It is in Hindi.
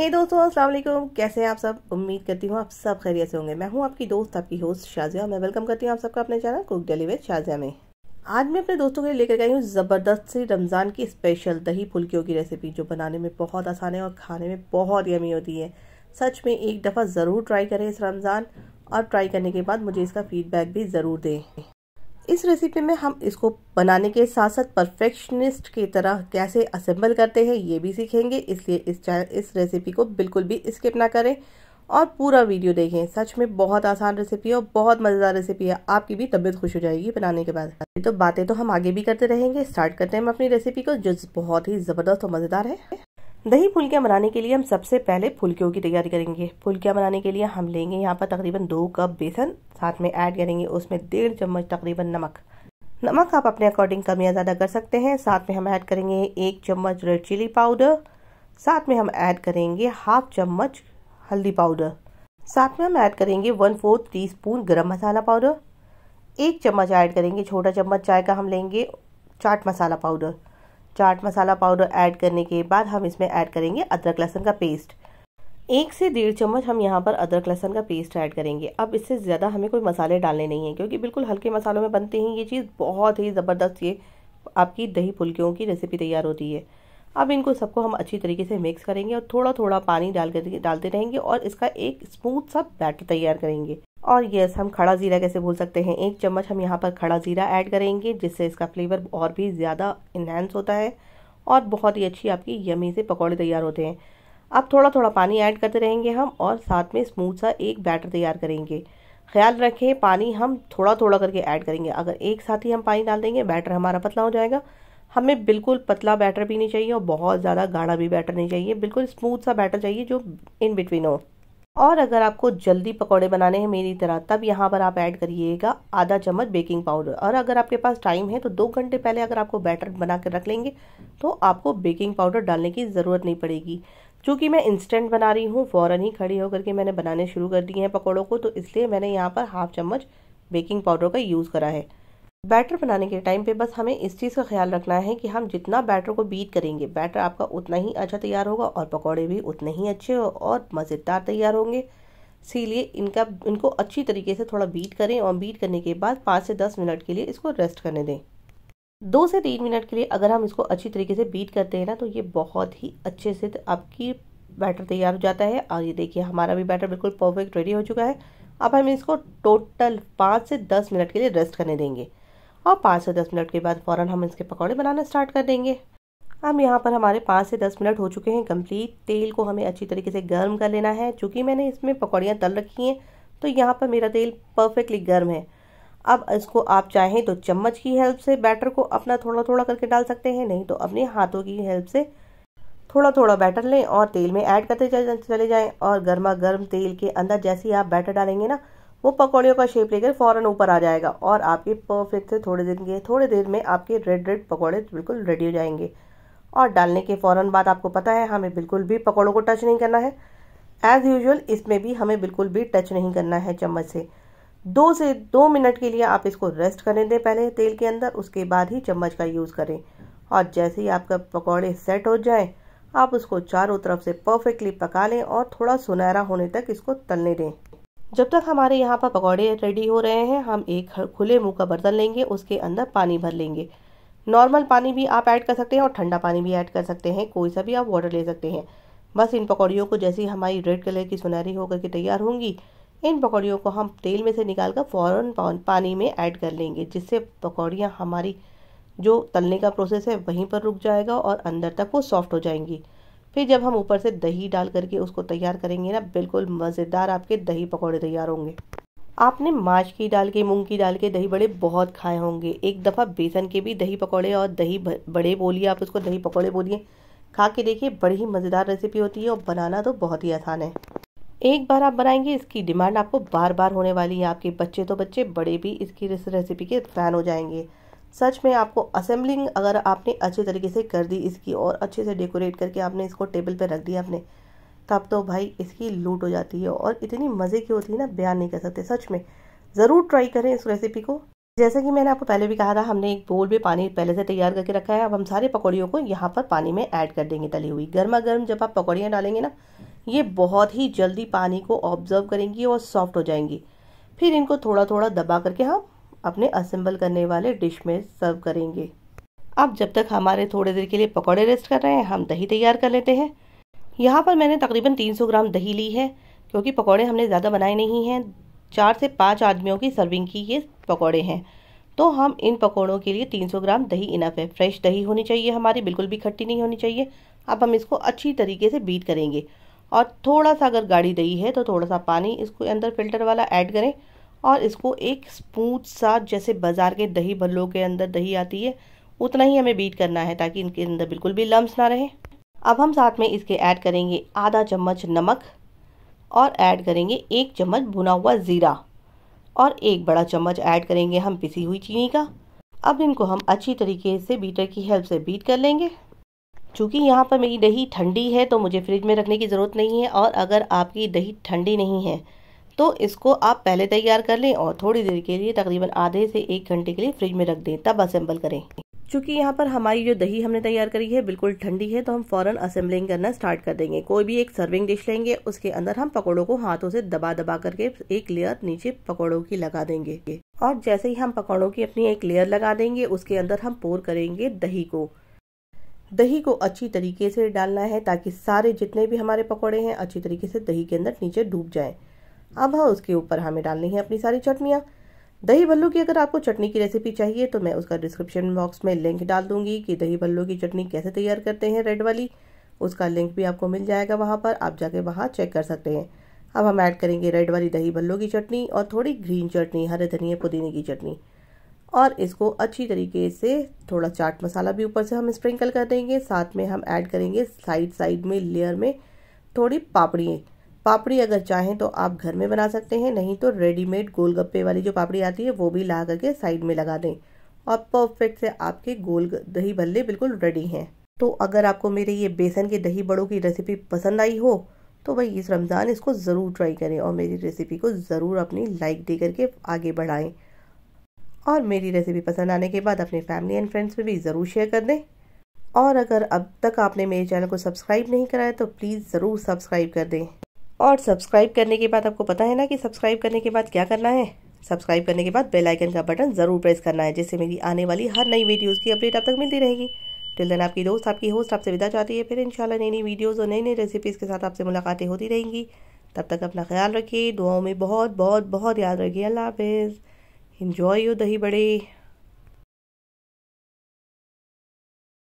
हे hey दोस्तों अस्सलाम वालेकुम कैसे हैं आप सब उम्मीद करती हूँ आप सब खैरियत से होंगे मैं हूँ आपकी दोस्त आपकी होस्ट शाजिया मैं वेलकम करती हूँ आप सबका अपने channel cook daily with Shazia में आज मैं अपने दोस्तों के लिए लेकर आई हूँ ज़बरदस्त सी रमज़ान की स्पेशल दही फुल्कियों की रेसिपी जो बनाने में बहुत आसान है और खाने में बहुत यमी होती है सच में एक दफ़ा ज़रूर ट्राई करें इस रमज़ान और ट्राई करने के बाद मुझे इसका फीडबैक भी ज़रूर दें इस रेसिपी में हम इसको बनाने के साथ साथ परफेक्शनिस्ट की तरह कैसे असेंबल करते हैं ये भी सीखेंगे इसलिए इस चैनल इस रेसिपी को बिल्कुल भी स्किप ना करें और पूरा वीडियो देखें सच में बहुत आसान रेसिपी है और बहुत मज़ेदार रेसिपी है आपकी भी तबीयत खुश हो जाएगी बनाने के बाद तो बातें तो हम आगे भी करते रहेंगे स्टार्ट करते हैं हम अपनी रेसिपी को जो बहुत ही ज़बरदस्त और मज़ेदार है दही फुलकियाँ बनाने के लिए हम सबसे पहले फुलकियों की तैयारी करेंगे फुलकियाँ बनाने के लिए हम लेंगे यहाँ पर तकरीबन दो कप बेसन साथ में ऐड करेंगे उसमें डेढ़ चम्मच तकरीबन नमक नमक आप अपने अकॉर्डिंग कम या ज़्यादा कर सकते हैं साथ में हम ऐड करेंगे एक चम्मच रेड चिली पाउडर साथ में हम ऐड करेंगे हाफ चम्मच हल्दी पाउडर साथ में हम ऐड करेंगे वन फोर्थ टी स्पून गर्म मसाला पाउडर एक चम्मच ऐड करेंगे छोटा चम्मच चाय का हम लेंगे chaat masala powder chaat masala powder add करने के बाद हम इसमें ऐड करेंगे अदरक लहसन का पेस्ट एक से डेढ़ चम्मच हम यहाँ पर अदरक लहसन का पेस्ट ऐड करेंगे अब इससे ज़्यादा हमें कोई मसाले डालने नहीं हैं क्योंकि बिल्कुल हल्के मसालों में बनते हैं ये चीज़ बहुत ही ज़बरदस्त ये आपकी दही फुलकियों की रेसिपी तैयार होती है अब इनको सबको हम अच्छी तरीके से मिक्स करेंगे और थोड़ा थोड़ा पानी डाल कर डालते रहेंगे और इसका एक स्मूथ सा बैटर तैयार करेंगे और यस हम खड़ा ज़ीरा कैसे भूल सकते हैं एक चम्मच हम यहाँ पर खड़ा ज़ीरा ऐड करेंगे जिससे इसका फ्लेवर और भी ज़्यादा इन्हेंस होता है और बहुत ही अच्छी आपकी यमी से पकौड़े तैयार होते हैं अब थोड़ा थोड़ा पानी ऐड करते रहेंगे हम और साथ में स्मूथ सा एक बैटर तैयार करेंगे ख्याल रखें पानी हम थोड़ा थोड़ा करके ऐड करेंगे अगर एक साथ ही हम पानी डाल देंगे बैटर हमारा पतला हो जाएगा हमें बिल्कुल पतला बैटर भी नहीं चाहिए और बहुत ज़्यादा गाढ़ा भी बैटर नहीं चाहिए बिल्कुल स्मूथ सा बैटर चाहिए जो इन बिटवीन हो और अगर आपको जल्दी पकौड़े बनाने हैं मेरी तरह तब यहाँ पर आप ऐड करिएगा आधा चम्मच बेकिंग पाउडर और अगर आपके पास टाइम है तो दो घंटे पहले अगर आपको बैटर बना कर रख लेंगे तो आपको बेकिंग पाउडर डालने की ज़रूरत नहीं पड़ेगी चूँकि मैं इंस्टेंट बना रही हूँ फ़ौरन ही खड़ी होकर के मैंने बनाने शुरू कर दिए हैं पकौड़ों को तो इसलिए मैंने यहाँ पर हाफ चम्मच बेकिंग पाउडर का यूज़ करा है बैटर बनाने के टाइम पे बस हमें इस चीज़ का ख्याल रखना है कि हम जितना बैटर को बीट करेंगे बैटर आपका उतना ही अच्छा तैयार होगा और पकौड़े भी उतने ही अच्छे और मज़ेदार तैयार होंगे इसीलिए इनका इनको अच्छी तरीके से थोड़ा बीट करें और बीट करने के बाद पाँच से दस मिनट के लिए इसको रेस्ट करने दें दो से तीन मिनट के लिए अगर हम इसको अच्छी तरीके से बीट करते हैं ना तो ये बहुत ही अच्छे से आपकी बैटर तैयार हो जाता है और ये देखिए हमारा भी बैटर बिल्कुल परफेक्ट रेडी हो चुका है अब हम इसको टोटल पाँच से दस मिनट के लिए रेस्ट करने देंगे और पाँच से दस मिनट के बाद फ़ौरन हम इसके पकौड़े बनाना स्टार्ट कर देंगे अब यहाँ पर हमारे पाँच से दस मिनट हो चुके हैं कंप्लीट तेल को हमें अच्छी तरीके से गर्म कर लेना है चूँकि मैंने इसमें पकौड़ियाँ तल रखी हैं तो यहाँ पर मेरा तेल परफेक्टली गर्म है अब इसको आप चाहें तो चम्मच की हेल्प से बैटर को अपना थोड़ा थोड़ा करके डाल सकते हैं नहीं तो अपने हाथों की हेल्प से थोड़ा थोड़ा बैटर लें और तेल में ऐड करते चले जाएं और गर्मा गर्म तेल के अंदर जैसे ही आप बैटर डालेंगे ना वो पकौड़ियों का शेप लेकर फ़ौरन ऊपर आ जाएगा और आपके परफेक्ट से थोड़े दिन के थोड़े देर में आपके रेड रेड पकौड़े बिल्कुल रेडी हो जाएंगे और डालने के फ़ौरन बाद आपको पता है हमें बिल्कुल भी पकौड़ों को टच नहीं करना है एज़ यूजल इसमें भी हमें बिल्कुल भी टच नहीं करना है चम्मच से दो से दो मिनट के लिए आप इसको रेस्ट करने दें पहले तेल के अंदर उसके बाद ही चम्मच का यूज़ करें और जैसे ही आपका पकौड़े सेट हो जाए आप उसको चारों तरफ से परफेक्टली पका लें और थोड़ा सुनहरा होने तक इसको तलने दें जब तक हमारे यहाँ पर पकौड़े रेडी हो रहे हैं हम एक खुले मुँह का बर्तन लेंगे उसके अंदर पानी भर लेंगे नॉर्मल पानी भी आप ऐड कर सकते हैं और ठंडा पानी भी ऐड कर सकते हैं कोई सा भी आप वाटर ले सकते हैं बस इन पकौड़ियों को जैसी हमारी रेड कलर की सुनहरी होकर के तैयार होंगी इन पकौड़ियों को हम तेल में से निकाल कर फ़ौरन पानी में ऐड कर लेंगे जिससे पकौड़ियाँ हमारी जो तलने का प्रोसेस है वहीं पर रुक जाएगा और अंदर तक वो सॉफ्ट हो जाएंगी फिर जब हम ऊपर से दही डाल करके उसको तैयार करेंगे ना बिल्कुल मज़ेदार आपके दही पकौड़े तैयार होंगे आपने माछ की डाल के मूंग की डाल के दही बड़े बहुत खाए होंगे एक दफ़ा बेसन के भी दही पकौड़े और दही बड़े बोलिए आप उसको दही पकौड़े बोलिए खा के देखिए बड़ी ही मज़ेदार रेसिपी होती है और बनाना तो बहुत ही आसान है एक बार आप बनाएंगे इसकी डिमांड आपको बार बार होने वाली है आपके बच्चे तो बच्चे बड़े भी इसकी रेसिपी के फ़ैन हो जाएंगे सच में आपको असेंबलिंग अगर आपने अच्छे तरीके से कर दी इसकी और अच्छे से डेकोरेट करके आपने इसको टेबल पर रख दिया आपने तब तो भाई इसकी लूट हो जाती है और इतनी मज़े की होती है ना बयान नहीं कर सकते सच में ज़रूर ट्राई करें इस रेसिपी को जैसे कि मैंने आपको पहले भी कहा था हमने एक बोल में पानी पहले से तैयार करके रखा है अब हम सारे पकौड़ियों को यहाँ पर पानी में ऐड कर देंगे तली हुई गर्मा गर्म जब आप पकौड़ियाँ डालेंगे ना ये बहुत ही जल्दी पानी को ऑब्जर्व करेंगी और सॉफ्ट हो जाएंगी फिर इनको थोड़ा थोड़ा दबा करके हम अपने असेंबल करने वाले डिश में सर्व करेंगे अब जब तक हमारे थोड़ी देर के लिए पकौड़े रेस्ट कर रहे हैं हम दही तैयार कर लेते हैं यहाँ पर मैंने तकरीबन 300 ग्राम दही ली है क्योंकि पकौड़े हमने ज़्यादा बनाए नहीं हैं चार से पाँच आदमियों की सर्विंग की ये पकौड़े हैं तो हम इन पकौड़ों के लिए 300 ग्राम दही इनफ है फ्रेश दही होनी चाहिए हमारी बिल्कुल भी खट्टी नहीं होनी चाहिए अब हम इसको अच्छी तरीके से बीट करेंगे और थोड़ा सा अगर गाढ़ी दही है तो थोड़ा सा पानी इसको अंदर फिल्टर वाला ऐड करें और इसको एक स्पूट सा जैसे बाज़ार के दही भल्लों के अंदर दही आती है उतना ही हमें बीट करना है ताकि इनके अंदर बिल्कुल भी लम्ब ना रहे अब हम साथ में इसके ऐड करेंगे आधा चम्मच नमक और ऐड करेंगे एक चम्मच भुना हुआ ज़ीरा और एक बड़ा चम्मच ऐड करेंगे हम पिसी हुई चीनी का अब इनको हम अच्छी तरीके से बीटर की हेल्प से बीट कर लेंगे चूँकि यहाँ पर मेरी दही ठंडी है तो मुझे फ्रिज में रखने की ज़रूरत नहीं है और अगर आपकी दही ठंडी नहीं है तो इसको आप पहले तैयार कर लें और थोड़ी देर के लिए तकरीबन आधे से एक घंटे के लिए फ्रिज में रख दें तब असेंबल करें चूंकि यहाँ पर हमारी जो दही हमने तैयार करी है बिल्कुल ठंडी है तो हम फौरन असेंबलिंग करना स्टार्ट कर देंगे कोई भी एक सर्विंग डिश लेंगे उसके अंदर हम पकौड़ों को हाथों से दबा दबा करके एक लेयर नीचे पकौड़ों की लगा देंगे और जैसे ही हम पकौड़ों की अपनी एक लेयर लगा देंगे उसके अंदर हम पोर करेंगे दही को दही को अच्छी तरीके से डालना है ताकि सारे जितने भी हमारे पकौड़े हैं अच्छी तरीके से दही के अंदर नीचे डूब जाएं अब हाँ उसके ऊपर हमें डालनी है अपनी सारी चटनियाँ दही भल्लू की अगर आपको चटनी की रेसिपी चाहिए तो मैं उसका डिस्क्रिप्शन बॉक्स में लिंक डाल दूंगी कि दही भल्लू की चटनी कैसे तैयार करते हैं रेड वाली उसका लिंक भी आपको मिल जाएगा वहाँ पर आप जाके वहाँ चेक कर सकते हैं अब हम ऐड करेंगे रेड वाली दही भल्लू की चटनी और थोड़ी ग्रीन चटनी हरे धनिया पुदीने की चटनी और इसको अच्छी तरीके से थोड़ा चाट मसाला भी ऊपर से हम स्प्रिंकल कर देंगे साथ में हम ऐड करेंगे साइड साइड में लेयर में थोड़ी पापड़ियाँ पापड़ी अगर चाहें तो आप घर में बना सकते हैं नहीं तो रेडीमेड गोलगप्पे वाली जो पापड़ी आती है वो भी ला करके साइड में लगा दें और परफेक्ट से आपके गोल दही भल्ले बिल्कुल रेडी हैं तो अगर आपको मेरे ये बेसन के दही बड़ों की रेसिपी पसंद आई हो तो भाई इस रमज़ान इसको ज़रूर ट्राई करें और मेरी रेसिपी को ज़रूर अपनी लाइक दे करके आगे बढ़ाएं और मेरी रेसिपी पसंद आने के बाद अपने फैमिली एंड फ्रेंड्स में भी ज़रूर शेयर कर दें और अगर अब तक आपने मेरे चैनल को सब्सक्राइब नहीं कराया तो प्लीज़ ज़रूर सब्सक्राइब कर दें और सब्सक्राइब करने के बाद आपको पता है ना कि सब्सक्राइब करने के बाद क्या करना है सब्सक्राइब करने के बाद बेल आइकन का बटन ज़रूर प्रेस करना है जिससे मेरी आने वाली हर नई वीडियोस की अपडेट आप तक मिलती रहेगी टिल देन आपकी दोस्त आपकी होस्ट आपसे विदा चाहती है फिर इंशाल्लाह नई नई वीडियोस और नई नई रेसिपीज़ के साथ आपसे मुलाकातें होती रहेंगी तब तक अपना ख्याल रखिए दुआओं में बहुत बहुत बहुत याद रखिए अल्लाह हाफिज़ इन्जॉय यू दही बड़े